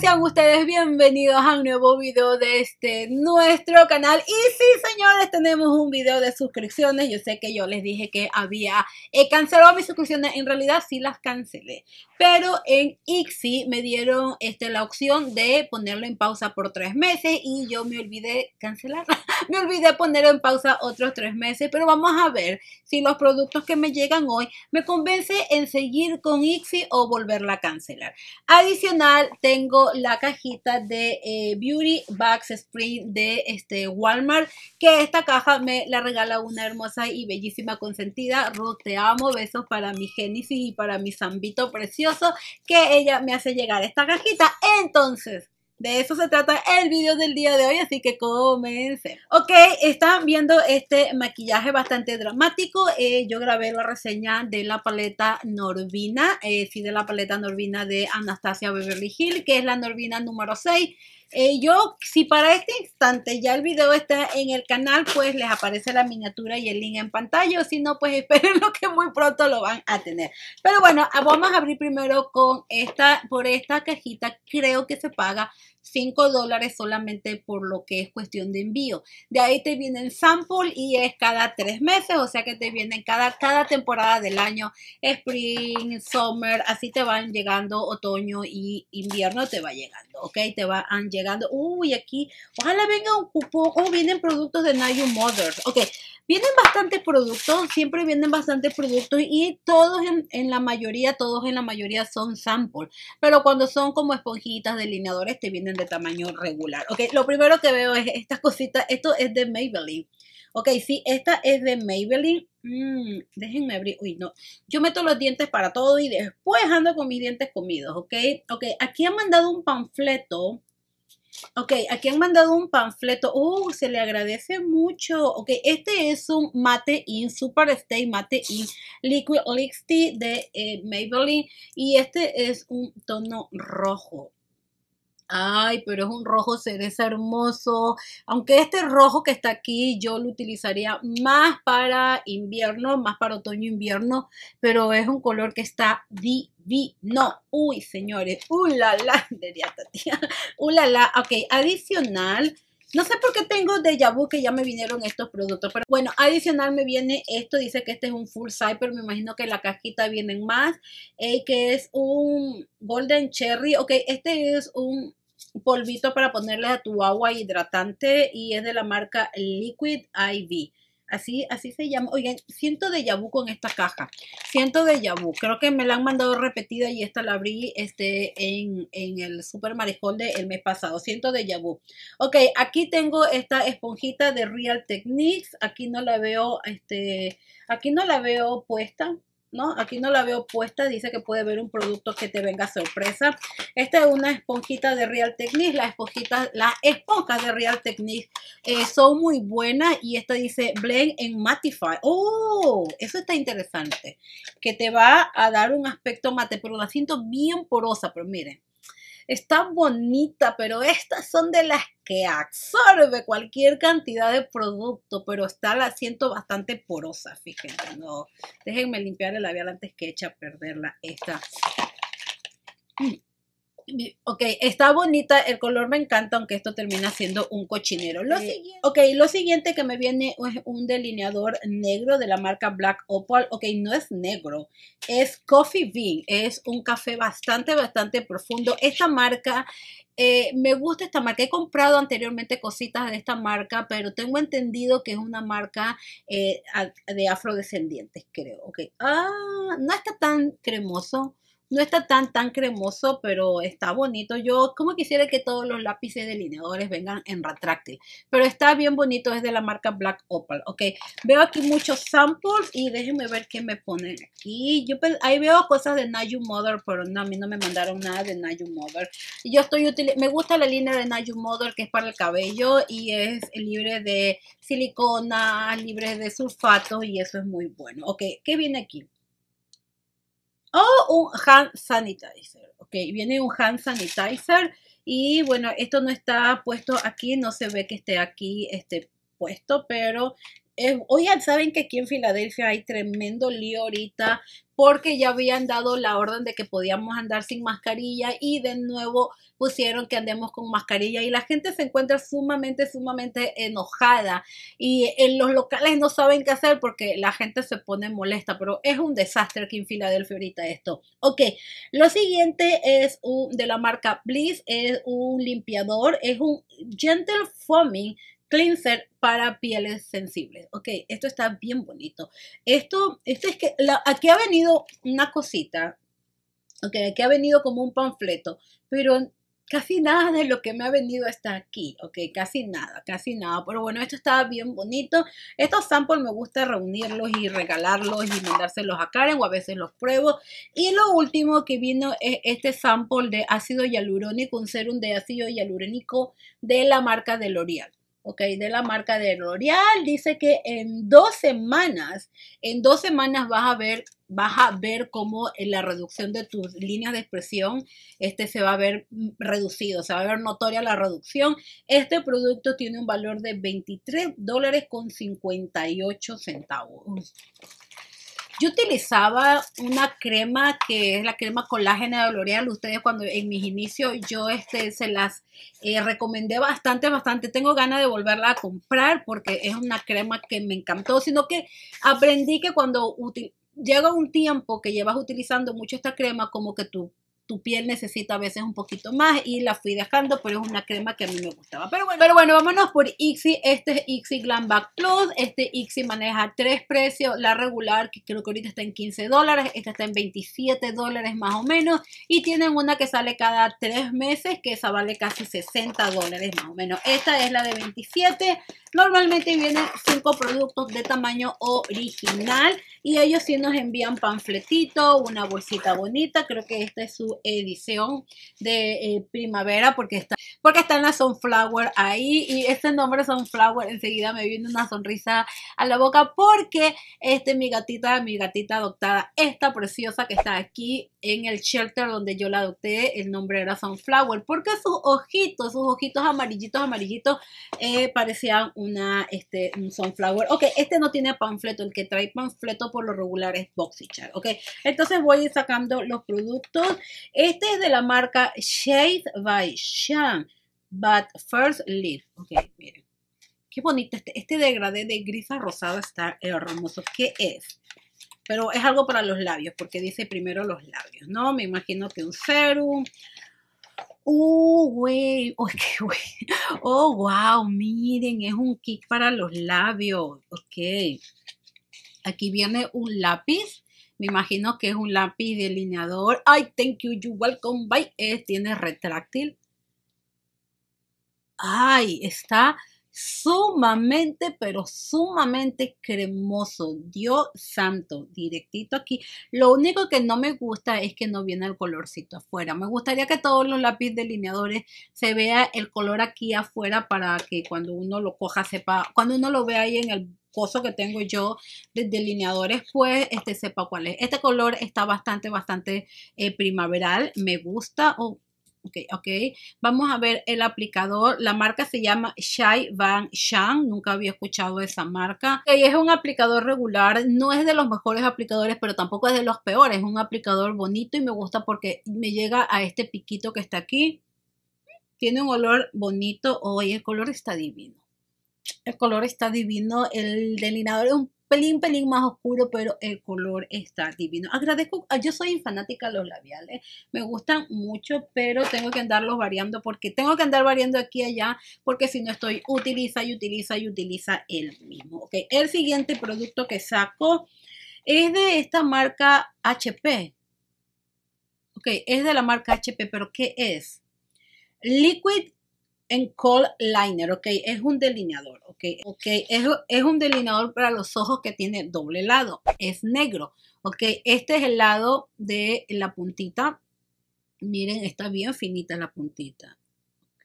sean ustedes bienvenidos a un nuevo video de este nuestro canal. Y sí, señores, tenemos un video de suscripciones. Yo sé que yo les dije que había eh, cancelado mis suscripciones. En realidad sí las cancelé. Pero en Ixi me dieron este, la opción de ponerlo en pausa por tres meses. Y yo me olvidé cancelar. me olvidé Poner en pausa otros tres meses. Pero vamos a ver si los productos que me llegan hoy me convence en seguir con Ixi o volverla a cancelar. Adicional, tengo la cajita de eh, Beauty Bags Spring de este, Walmart, que esta caja me la regala una hermosa y bellísima consentida. Ruth, te amo, besos para mi Génesis y para mi Zambito precioso, que ella me hace llegar esta cajita. Entonces, de eso se trata el video del día de hoy, así que comencemos. Ok, están viendo este maquillaje bastante dramático. Eh, yo grabé la reseña de la paleta Norvina, eh, sí, de la paleta Norvina de Anastasia Beverly Hill, que es la Norvina número 6. Eh, yo, si para este instante ya el video está en el canal, pues les aparece la miniatura y el link en pantalla. si no, pues espérenlo que muy pronto lo van a tener. Pero bueno, ah, vamos a abrir primero con esta, por esta cajita creo que se paga 5 dólares solamente por lo que es cuestión de envío. De ahí te vienen sample y es cada 3 meses, o sea que te vienen cada, cada temporada del año, spring, summer, así te van llegando otoño y invierno te va llegando, ¿ok? Te van llegando llegando. Uy, aquí, ojalá venga un cupón. Oh, vienen productos de Nayu Mothers. Ok, vienen bastantes productos, siempre vienen bastantes productos y todos en, la mayoría, todos en la mayoría son sample. Pero cuando son como esponjitas, delineadores, te vienen de tamaño regular. Ok, lo primero que veo es estas cositas. Esto es de Maybelline. Ok, sí, esta es de Maybelline. Mm, déjenme abrir. Uy, no. Yo meto los dientes para todo y después ando con mis dientes comidos, ¿ok? Ok, aquí han mandado un panfleto Ok, aquí han mandado un panfleto. Uh, se le agradece mucho. Ok, este es un mate in, super stay mate in, liquid lipstick de eh, Maybelline. Y este es un tono rojo. Ay, pero es un rojo cereza hermoso. Aunque este rojo que está aquí yo lo utilizaría más para invierno, más para otoño-invierno, pero es un color que está divino. Uy, señores, ulala, ¡uh, la diría Tatiana. Ulala, ¡Uh, ok, adicional. No sé por qué tengo de vu que ya me vinieron estos productos, pero bueno, adicional me viene esto, dice que este es un full size, pero me imagino que en la cajita vienen más, eh, que es un golden cherry, ok, este es un polvito para ponerle a tu agua hidratante y es de la marca Liquid IV. Así, así se llama. Oigan, siento de yabú con esta caja. Siento de yabu Creo que me la han mandado repetida y esta la abrí este, en, en el Super marisol de el mes pasado. Siento de yabu Ok, aquí tengo esta esponjita de Real Techniques. Aquí no la veo, este, aquí no la veo puesta. ¿no? Aquí no la veo puesta, dice que puede ver un producto que te venga sorpresa. Esta es una esponjita de Real Technique, las las esponjas de Real Technique eh, son muy buenas y esta dice Blend en mattify. ¡Oh! Eso está interesante, que te va a dar un aspecto mate, pero la siento bien porosa, pero miren, está bonita, pero estas son de las que absorbe cualquier cantidad de producto, pero está la siento bastante porosa, fíjense, no, déjenme limpiar el labial antes que echa a perderla esta. Mm ok, está bonita, el color me encanta, aunque esto termina siendo un cochinero. Lo ok, lo siguiente que me viene es un delineador negro de la marca Black Opal. Ok, no es negro, es Coffee Bean, es un café bastante, bastante profundo. Esta marca eh, me gusta esta marca. He comprado anteriormente cositas de esta marca, pero tengo entendido que es una marca eh, de afrodescendientes, creo. Ok. Ah, no está tan cremoso. No está tan, tan cremoso, pero está bonito. Yo como quisiera que todos los lápices delineadores vengan en retráctil. Pero está bien bonito, es de la marca Black Opal, ¿ok? Veo aquí muchos samples y déjenme ver qué me ponen aquí. Yo ahí veo cosas de Nayu Mother, pero no, a mí no me mandaron nada de Nayu Mother. Yo estoy me gusta la línea de Nayu Mother que es para el cabello y es libre de silicona, libre de sulfato y eso es muy bueno. Ok, ¿qué viene aquí? o un hand sanitizer. Ok, viene un hand sanitizer y bueno, esto no está puesto aquí, no se ve que esté aquí este puesto, pero eh, oigan, saben que aquí en Filadelfia hay tremendo lío ahorita porque ya habían dado la orden de que podíamos andar sin mascarilla y de nuevo pusieron que andemos con mascarilla y la gente se encuentra sumamente, sumamente enojada y en los locales no saben qué hacer porque la gente se pone molesta, pero es un desastre aquí en Filadelfia ahorita esto. Ok, lo siguiente es de la marca Bliss, es un limpiador, es un gentle foaming cleanser para pieles sensibles. Ok, esto está bien bonito. Esto, esto es que aquí ha venido una cosita. Ok, aquí ha venido como un panfleto, pero casi nada de lo que me ha venido está aquí, ok, casi nada, casi nada, pero bueno, esto está bien bonito, estos samples me gusta reunirlos y regalarlos y mandárselos a Karen o a veces los pruebo, y lo último que vino es este sample de ácido hialurónico, un serum de ácido hialurónico de la marca de L'Oreal, ok, de la marca de L'Oreal, dice que en dos semanas, en dos semanas vas a ver, vas a ver cómo eh, la reducción de tus líneas de expresión, este se va a ver mm, reducido, se va a ver notoria la reducción. Este producto tiene un valor de 23 dólares con 58 centavos. Yo utilizaba una crema que es la crema colágena de L'Oreal. Ustedes cuando en mis inicios yo este, se las eh, recomendé bastante, bastante. Tengo ganas de volverla a comprar porque es una crema que me encantó, sino que aprendí que cuando llega un tiempo que llevas utilizando mucho esta crema, como que tú tu piel necesita a veces un poquito más y la fui dejando, pero es una crema que a mí me gustaba. Pero bueno, pero bueno vámonos por Ixi. Este es Ixi Glam Back Plus. Este Ixi maneja tres precios. La regular, que creo que ahorita está en 15 dólares. Esta está en 27 dólares más o menos. Y tienen una que sale cada tres meses, que esa vale casi 60 dólares más o menos. Esta es la de 27. Normalmente vienen cinco productos de tamaño original y ellos sí nos envían panfletito, una bolsita bonita. Creo que esta es su edición de eh, primavera porque está, porque está en la Sunflower ahí y este nombre Sunflower enseguida me viene una sonrisa a la boca porque este mi gatita, mi gatita adoptada, esta preciosa que está aquí en el shelter donde yo la adopté, el nombre era Sunflower porque sus ojitos, sus ojitos amarillitos, amarillitos eh, parecían una, este, un Sunflower. Ok, este no tiene panfleto, el que trae panfleto por lo regular es Boxy ok. Entonces voy a ir sacando los productos este es de la marca Shade by Shan, but first lip. Ok, miren. Qué bonito este, este degradé de gris a rosado está hermoso. ¿Qué es? Pero es algo para los labios, porque dice primero los labios, ¿no? Me imagino que un serum. Oh, güey, oh, qué güey. Oh, wow, miren, es un kit para los labios. Ok. Aquí viene un lápiz me imagino que es un lápiz delineador. Ay, thank you, you welcome, bye. tiene retráctil. Ay, está sumamente, pero sumamente cremoso. Dios santo, directito aquí. Lo único que no me gusta es que no viene el colorcito afuera. Me gustaría que todos los lápiz delineadores se vea el color aquí afuera para que cuando uno lo coja sepa, cuando uno lo vea ahí en el coso que tengo yo de delineadores, pues este sepa cuál es. Este color está bastante, bastante eh, primaveral, me gusta. ok, ok. Vamos a ver el aplicador. La marca se llama Shai Van Shang. Nunca había escuchado esa marca. es un aplicador regular. No es de los mejores aplicadores, pero tampoco es de los peores. Es un aplicador bonito y me gusta porque me llega a este piquito que está aquí. Tiene un olor bonito. Hoy el color está divino. El color está divino. El delineador es un pelín, pelín más oscuro, pero el color está divino. Agradezco, ah, yo soy fanática de los labiales, me gustan mucho, pero tengo que andarlos variando porque tengo que andar variando aquí y allá, porque si no estoy utiliza y utiliza y utiliza el mismo. Okay. El siguiente producto que saco es de esta marca HP. Ok, es de la marca HP, pero ¿qué es? Liquid en call liner, ok, es un delineador, ok, ok, es, es un delineador para los ojos que tiene doble lado, es negro, ok, este es el lado de la puntita, miren, está bien finita la puntita,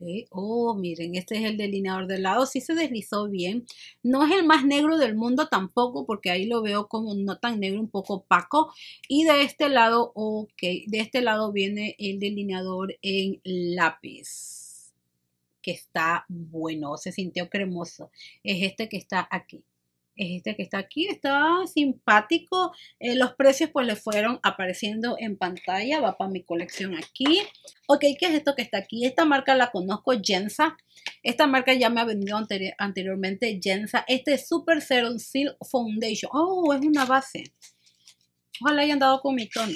Okay. Oh, miren, este es el delineador del lado. Sí se deslizó bien. No es el más negro del mundo tampoco, porque ahí lo veo como no tan negro, un poco opaco. Y de este lado, ok, de este lado viene el delineador en lápiz que está bueno, se sintió cremoso, es este que está aquí. Es este que está aquí, está simpático. Eh, los precios pues le fueron apareciendo en pantalla, va para mi colección aquí. Ok, ¿qué es esto que está aquí? Esta marca la conozco, Jensa. Esta marca ya me ha vendido anteriormente, Jensa. Este es Super Serum Seal Foundation. Oh, es una base. Ojalá hayan dado con mi tono.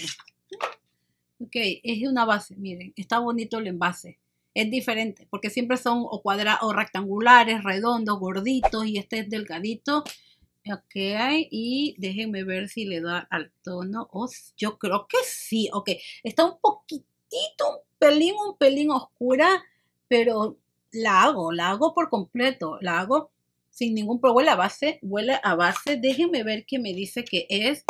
Ok, es una base, miren, está bonito el envase es diferente, porque siempre son o cuadrados, o rectangulares, redondos, gorditos, y este es delgadito. Ok, y déjenme ver si le da al tono. yo creo que sí. Ok, está un poquitito, un pelín, un pelín oscura, pero la hago, la hago por completo, la hago sin ningún problema. Huele a base, huele a base. Déjenme ver qué me dice que es.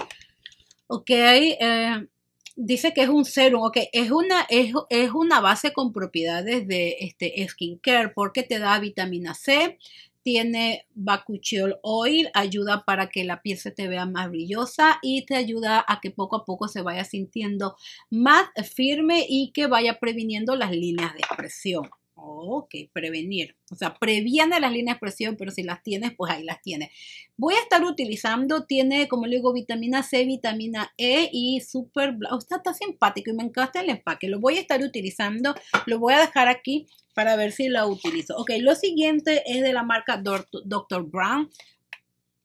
Ok, eh, dice que es un serum, ok, es una, base con propiedades de este, skincare porque te da vitamina C, tiene bakuchiol oil, ayuda para que la piel se te vea más brillosa y te ayuda a que poco a poco se vaya sintiendo más firme y que vaya previniendo las líneas de expresión ok, prevenir. O sea, previene las líneas de presión, pero si las tienes, pues ahí las tienes. Voy a estar utilizando, tiene, como le digo, vitamina C, vitamina E y super... o está, está simpático y me encanta el empaque. Lo voy a estar utilizando, lo voy a dejar aquí para ver si la utilizo. Ok, lo siguiente es de la marca Dr. Brown.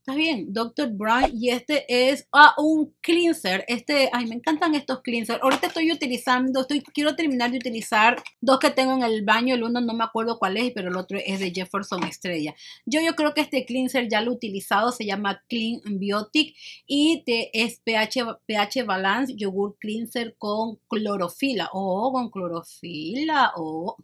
Está bien? Dr. Brian, Y este es ah, un cleanser. Este, ay, me encantan estos cleansers. Ahorita estoy utilizando, estoy, quiero terminar de utilizar dos que tengo en el baño. El uno no me acuerdo cuál es, pero el otro es de Jefferson Estrella. Yo, yo creo que este cleanser ya lo he utilizado. Se llama Clean Biotic y es pH, pH Balance Yogurt Cleanser con clorofila. Oh, con clorofila. Oh,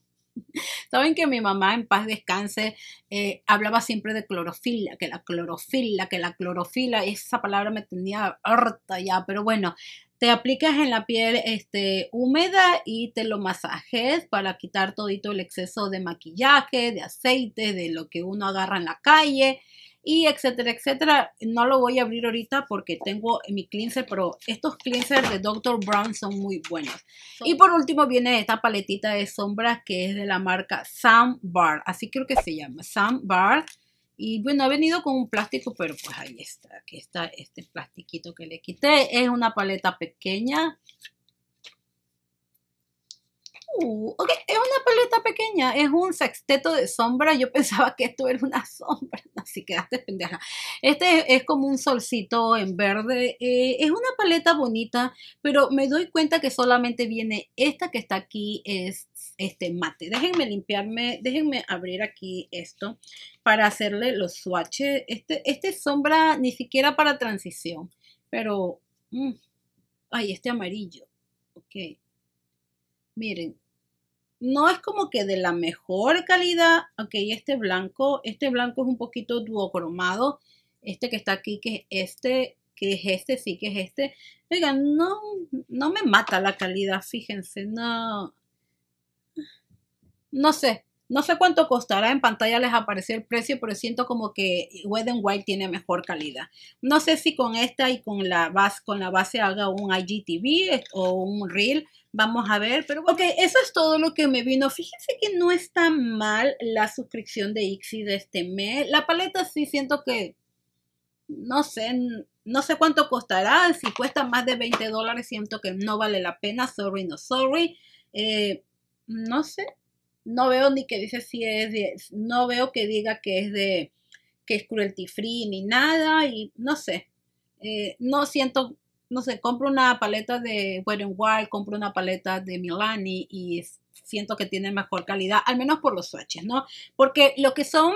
Saben que mi mamá, en paz descanse, eh, hablaba siempre de clorofila, que la clorofila, que la clorofila, esa palabra me tenía harta ya, pero bueno, te aplicas en la piel este, húmeda y te lo masajes para quitar todito el exceso de maquillaje, de aceite, de lo que uno agarra en la calle y etcétera, etcétera. No lo voy a abrir ahorita porque tengo mi cleanser, pero estos cleansers de Dr. Brown son muy buenos. Y por último viene esta paletita de sombras que es de la marca Sam Bar, así creo que se llama, Sam Bar. Y bueno, ha venido con un plástico, pero pues ahí está, aquí está este plastiquito que le quité. Es una paleta pequeña, Uh, Es una paleta pequeña, es un sexteto de sombra. Yo pensaba que esto era una sombra, así quedaste pendeja. Este es, como un solcito en verde. Eh, es una paleta bonita, pero me doy cuenta que solamente viene esta que está aquí, es este mate. Déjenme limpiarme, déjenme abrir aquí esto para hacerle los swatches. Este, este es sombra ni siquiera para transición, pero... Mm, ay, este amarillo. Ok. Miren, no es como que de la mejor calidad. Ok, este blanco, este blanco es un poquito duocromado. Este que está aquí, que es este, que es este, sí que es este. Oigan, no, no me mata la calidad, fíjense, no. No sé, no sé cuánto costará, en pantalla les apareció el precio, pero siento como que Wet Wild tiene mejor calidad. No sé si con esta y con la base, con la base haga un IGTV o un Reel, vamos a ver, pero ok, eso es todo lo que me vino. Fíjense que no está mal la suscripción de Ixi de este mes. La paleta sí siento que, no sé, no sé cuánto costará, si cuesta más de 20 dólares siento que no vale la pena, sorry, no sorry. Eh, no sé, no veo ni que dice si es, de, no veo que diga que es de, que es cruelty free ni nada y no sé, eh, no siento, no sé, compro una paleta de Wet Wild, compro una paleta de Milani y siento que tiene mejor calidad, al menos por los swatches, ¿no? Porque lo que son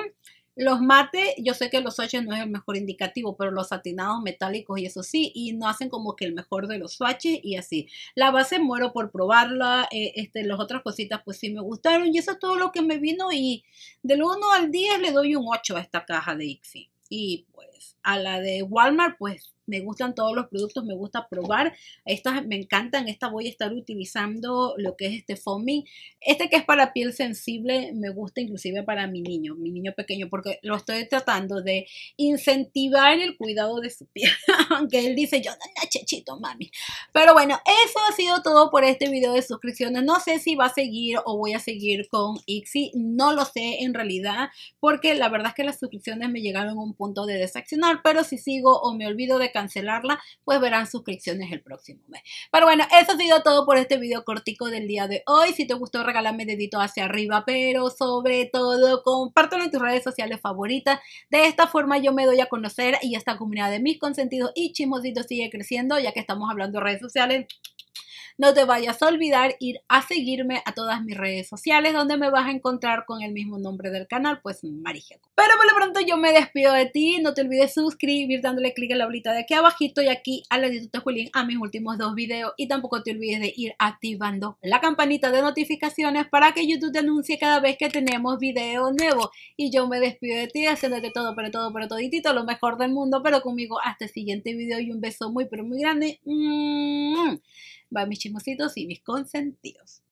los mate, yo sé que los swatches no es el mejor indicativo, pero los satinados metálicos y eso sí, y no hacen como que el mejor de los swatches y así. La base muero por probarla, eh, este, las otras cositas pues sí me gustaron y eso es todo lo que me vino y del 1 al 10 le doy un 8 a esta caja de Ixi. Y pues a la de Walmart pues me gustan todos los productos, me gusta probar. Estas me encantan, esta voy a estar utilizando lo que es este foaming. Este que es para piel sensible me gusta inclusive para mi niño, mi niño pequeño, porque lo estoy tratando de incentivar el cuidado de su piel, aunque él dice yo no, chechito mami. Pero bueno, eso ha sido todo por este video de suscripciones. No sé si va a seguir o voy a seguir con Ixi, no lo sé en realidad, porque la verdad es que las suscripciones me llegaron a un punto de desaccionar. pero si sigo o me olvido de cancelarla, pues verán suscripciones el próximo mes. Pero bueno, eso ha sido todo por este video cortico del día de hoy. Si te gustó, regálame dedito hacia arriba, pero sobre todo compártelo en tus redes sociales favoritas. De esta forma yo me doy a conocer y esta comunidad de mis consentidos y chismositos sigue creciendo, ya que estamos hablando de redes sociales. No te vayas a olvidar ir a seguirme a todas mis redes sociales donde me vas a encontrar con el mismo nombre del canal, pues Marija. Pero por lo pronto yo me despido de ti, no te olvides suscribir dándole clic en la bolita de aquí abajito y aquí al ladito de Julín a mis últimos dos videos y tampoco te olvides de ir activando la campanita de notificaciones para que YouTube te anuncie cada vez que tenemos video nuevo y yo me despido de ti haciéndote todo, pero todo, pero toditito, lo mejor del mundo, pero conmigo hasta el siguiente video y un beso muy, pero muy grande. Mm. Va mis chismositos y mis consentidos.